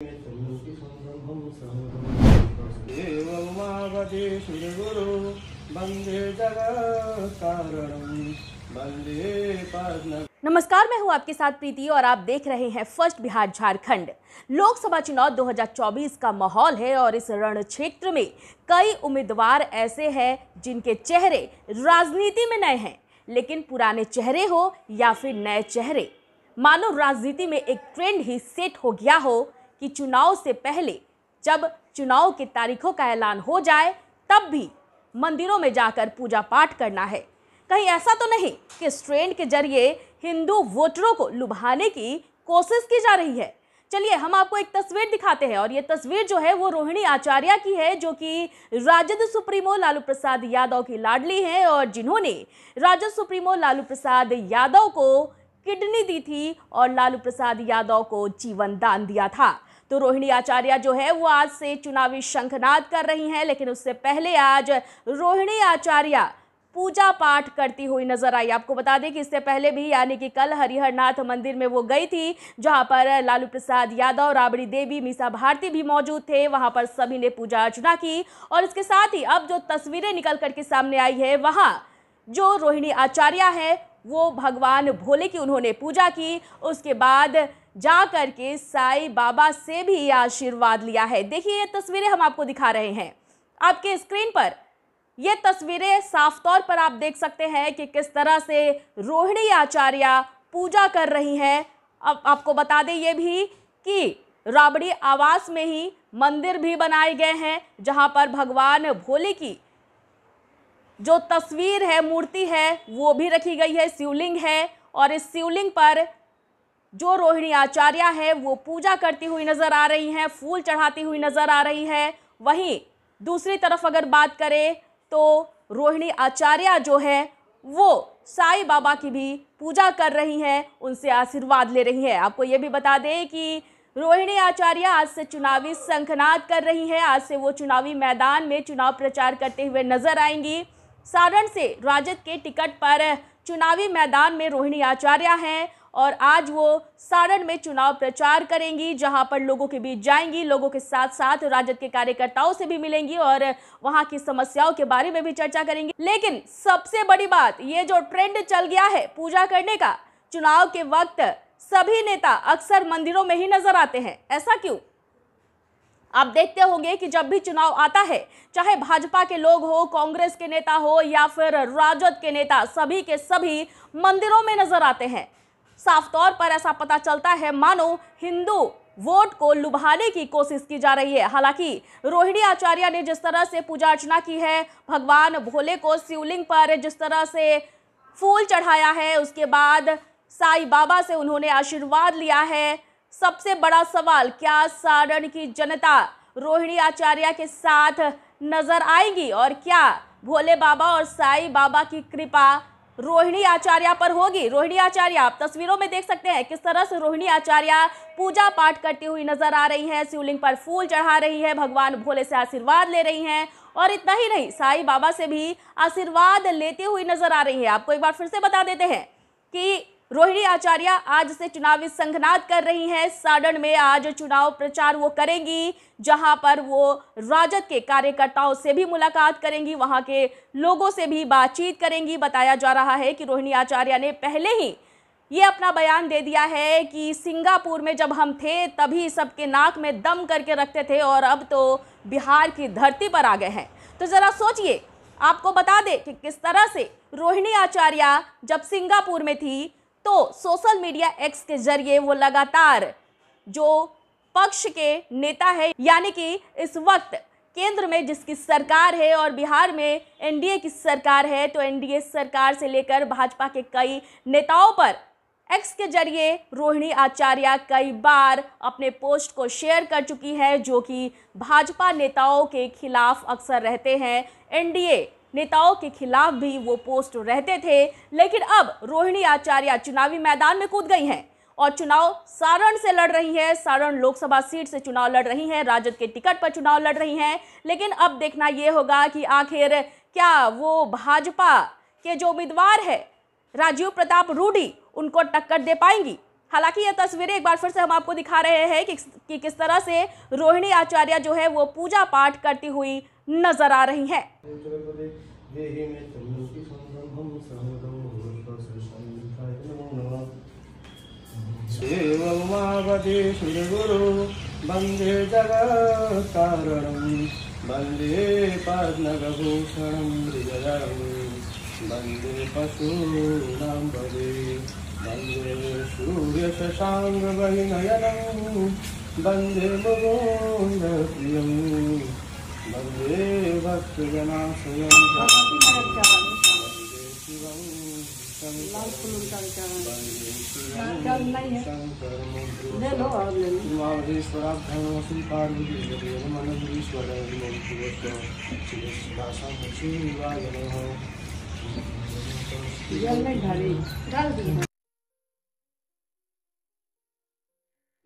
वंदे नमस्कार मैं हूं आपके साथ प्रीति और आप देख रहे हैं फर्स्ट बिहार झारखंड लोकसभा चुनाव 2024 का माहौल है और इस रण क्षेत्र में कई उम्मीदवार ऐसे हैं जिनके चेहरे राजनीति में नए हैं लेकिन पुराने चेहरे हो या फिर नए चेहरे मानो राजनीति में एक ट्रेंड ही सेट हो गया हो कि चुनाव से पहले जब चुनाव की तारीखों का ऐलान हो जाए तब भी मंदिरों में जाकर पूजा पाठ करना है कहीं ऐसा तो नहीं कि इस ट्रेंड के जरिए हिंदू वोटरों को लुभाने की कोशिश की जा रही है चलिए हम आपको एक तस्वीर दिखाते हैं और ये तस्वीर जो है वो रोहिणी आचार्य की है जो कि राजद सुप्रीमो लालू प्रसाद यादव की लाडली हैं और जिन्होंने राजद सुप्रीमो लालू प्रसाद यादव को किडनी दी थी और लालू प्रसाद यादव को जीवन दान दिया था तो रोहिणी आचार्य जो है वो आज से चुनावी शंखनाद कर रही हैं लेकिन उससे पहले आज रोहिणी आचार्य पूजा पाठ करती हुई नजर आई आपको बता दें कि इससे पहले भी यानी कि कल हरिहरनाथ मंदिर में वो गई थी जहां पर लालू प्रसाद यादव राबड़ी देवी मीसा भारती भी मौजूद थे वहां पर सभी ने पूजा अर्चना की और इसके साथ ही अब जो तस्वीरें निकल करके सामने आई है वहां जो रोहिणी आचार्य है वो भगवान भोले की उन्होंने पूजा की उसके बाद जा करके साई बाबा से भी आशीर्वाद लिया है देखिए ये तस्वीरें हम आपको दिखा रहे हैं आपके स्क्रीन पर ये तस्वीरें साफ तौर पर आप देख सकते हैं कि किस तरह से रोहिणी आचार्य पूजा कर रही हैं अब आपको बता दें ये भी कि राबड़ी आवास में ही मंदिर भी बनाए गए हैं जहाँ पर भगवान भोले की जो तस्वीर है मूर्ति है वो भी रखी गई है शिवलिंग है और इस शिवलिंग पर जो रोहिणी आचार्य है वो पूजा करती हुई नजर आ रही हैं फूल चढ़ाती हुई नजर आ रही है वहीं दूसरी तरफ अगर बात करें तो रोहिणी आचार्य जो है वो साईं बाबा की भी पूजा कर रही हैं उनसे आशीर्वाद ले रही हैं आपको ये भी बता दें कि रोहिणी आचार्य आज से चुनावी संखनाद कर रही हैं आज से वो चुनावी मैदान में चुनाव प्रचार करते हुए नजर आएंगी सारण से राजद के टिकट पर चुनावी मैदान में रोहिणी आचार्य हैं और आज वो सारण में चुनाव प्रचार करेंगी जहां पर लोगों के बीच जाएंगी लोगों के साथ साथ राजद के कार्यकर्ताओं से भी मिलेंगी और वहां की समस्याओं के बारे में भी चर्चा करेंगी लेकिन सबसे बड़ी बात ये जो ट्रेंड चल गया है पूजा करने का चुनाव के वक्त सभी नेता अक्सर मंदिरों में ही नजर आते हैं ऐसा क्यों आप देखते होंगे कि जब भी चुनाव आता है चाहे भाजपा के लोग हो कांग्रेस के नेता हो या फिर राजद के नेता सभी के सभी मंदिरों में नजर आते हैं साफ तौर पर ऐसा पता चलता है मानो हिंदू वोट को लुभाने की कोशिश की जा रही है हालांकि रोहिणी आचार्य ने जिस तरह से पूजा अर्चना की है भगवान भोले को शिवलिंग पर जिस तरह से फूल चढ़ाया है उसके बाद साई बाबा से उन्होंने आशीर्वाद लिया है सबसे बड़ा सवाल क्या सारण की जनता रोहिणी आचार्य के साथ नजर आएगी और क्या भोले बाबा और साई बाबा की कृपा रोहिणी आचार्य पर होगी रोहिणी आचार्य आप तस्वीरों में देख सकते हैं किस तरह से रोहिणी आचार्य पूजा पाठ करती हुई नजर आ रही हैं शिवलिंग पर फूल चढ़ा रही है भगवान भोले से आशीर्वाद ले रही हैं और इतना ही नहीं साईं बाबा से भी आशीर्वाद लेती हुई नजर आ रही है आपको एक बार फिर से बता देते हैं कि रोहिणी आचार्य आज से चुनावी संघनाद कर रही हैं साडन में आज चुनाव प्रचार वो करेंगी जहां पर वो राजद के कार्यकर्ताओं से भी मुलाकात करेंगी वहां के लोगों से भी बातचीत करेंगी बताया जा रहा है कि रोहिणी आचार्य ने पहले ही ये अपना बयान दे दिया है कि सिंगापुर में जब हम थे तभी सबके नाक में दम करके रखते थे और अब तो बिहार की धरती पर आ गए हैं तो ज़रा सोचिए आपको बता दें कि किस तरह से रोहिणी आचार्य जब सिंगापुर में थी तो सोशल मीडिया एक्स के जरिए वो लगातार जो पक्ष के नेता है यानी कि इस वक्त केंद्र में जिसकी सरकार है और बिहार में एनडीए की सरकार है तो एनडीए सरकार से लेकर भाजपा के कई नेताओं पर एक्स के जरिए रोहिणी आचार्य कई बार अपने पोस्ट को शेयर कर चुकी है जो कि भाजपा नेताओं के खिलाफ अक्सर रहते हैं एनडीए नेताओं के खिलाफ भी वो पोस्ट रहते थे लेकिन अब रोहिणी आचार्य चुनावी मैदान में कूद गई हैं और चुनाव सारण से लड़ रही है सारण लोकसभा सीट से चुनाव लड़ रही हैं राजद के टिकट पर चुनाव लड़ रही हैं लेकिन अब देखना ये होगा कि आखिर क्या वो भाजपा के जो उम्मीदवार है राजीव प्रताप रूडी उनको टक्कर दे पाएंगी हालांकि ये तस्वीरें एक बार फिर से हम आपको दिखा रहे हैं कि, कि किस तरह से रोहिणी आचार्य जो है वो पूजा पाठ करती हुई नजर आ रही है वंदे वन्दे सूर्यशशाङ्गवैनयनं वन्दे भगोन्दप्रियं वन्दे भक्तजनाश्रयं उमावधेश्वराभ्यामसी पार्वतीदेव मनगीश्वरं शिवदासा शिवाय